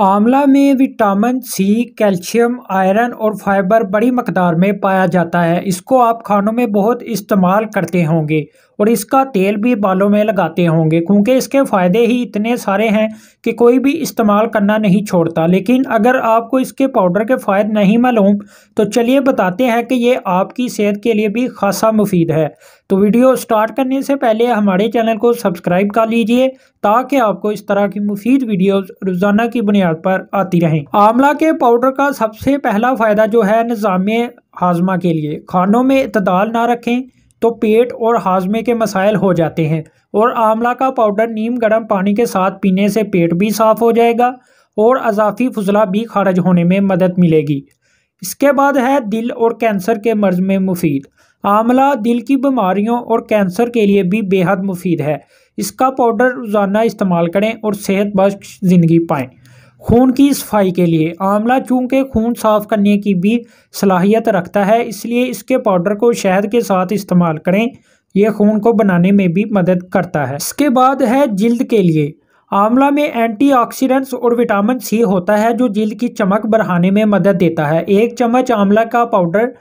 आंवला में vitamin C calcium iron और फाइबर बड़ी मकदार में पाया जाता है इसको आप खानों में बहुत इस्तेमाल करते होंगे और इसका तेल भी बालों में लगाते होंगे क्योंकि इसके फ़ायदे ही इतने सारे हैं कि कोई भी इस्तेमाल करना नहीं छोड़ता लेकिन अगर आपको इसके पाउडर के फ़ायदे नहीं मालूम तो चलिए बताते हैं कि ये आपकी सेहत के लिए भी खासा मुफीद है तो वीडियो स्टार्ट करने से पहले हमारे चैनल को सब्सक्राइब कर लीजिए ताकि आपको इस तरह की मुफीद वीडियोज़ रोज़ाना की बुनियाद बुनियाद पर आती रहें आंवला के पाउडर का सबसे पहला फ़ायदा जो है निज़ाम हाजमा के लिए खानों में इतदाल ना रखें तो पेट और हाजमे के मसाइल हो जाते हैं और आंवला का पाउडर नीम गर्म पानी के साथ पीने से पेट भी साफ़ हो जाएगा और अजाफी फजला भी खारिज होने में मदद मिलेगी इसके बाद है दिल और कैंसर के मर्ज में मुफीद आंवला दिल की बीमारियों और कैंसर के लिए भी बेहद मुफीद है इसका पाउडर रोज़ाना इस्तेमाल करें और सेहत बख्श ज़िंदगी पाएँ खून की सफाई के लिए आंवला चूँकि खून साफ करने की भी सलाहियत रखता है इसलिए इसके पाउडर को शहद के साथ इस्तेमाल करें यह खून को बनाने में भी मदद करता है इसके बाद है जल्द के लिए आंवला में एंटीऑक्सीडेंट्स और विटामिन सी होता है जो जल्द की चमक बढ़ाने में मदद देता है एक चम्मच आंवला का पाउडर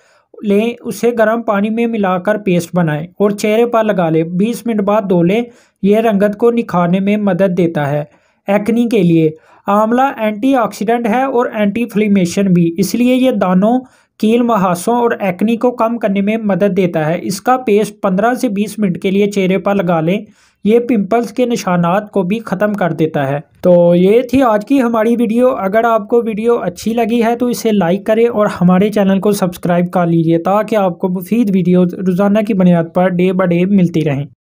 लें उसे गर्म पानी में मिलाकर पेस्ट बनाएं और चेहरे पर लगा लें बीस मिनट बाद धो लें यह रंगत को निखारने में मदद देता है एक्नी के लिए आंवला एंटीऑक्सीडेंट है और एंटी फ्लिमेशन भी इसलिए ये दानों कील महासों और एक्नी को कम करने में मदद देता है इसका पेस्ट 15 से 20 मिनट के लिए चेहरे पर लगा लें ये पिंपल्स के निशानात को भी ख़त्म कर देता है तो ये थी आज की हमारी वीडियो अगर आपको वीडियो अच्छी लगी है तो इसे लाइक करें और हमारे चैनल को सब्सक्राइब कर लीजिए ताकि आपको मुफीद वीडियो रोज़ाना की बुनियाद पर डे बाई डे मिलती रहें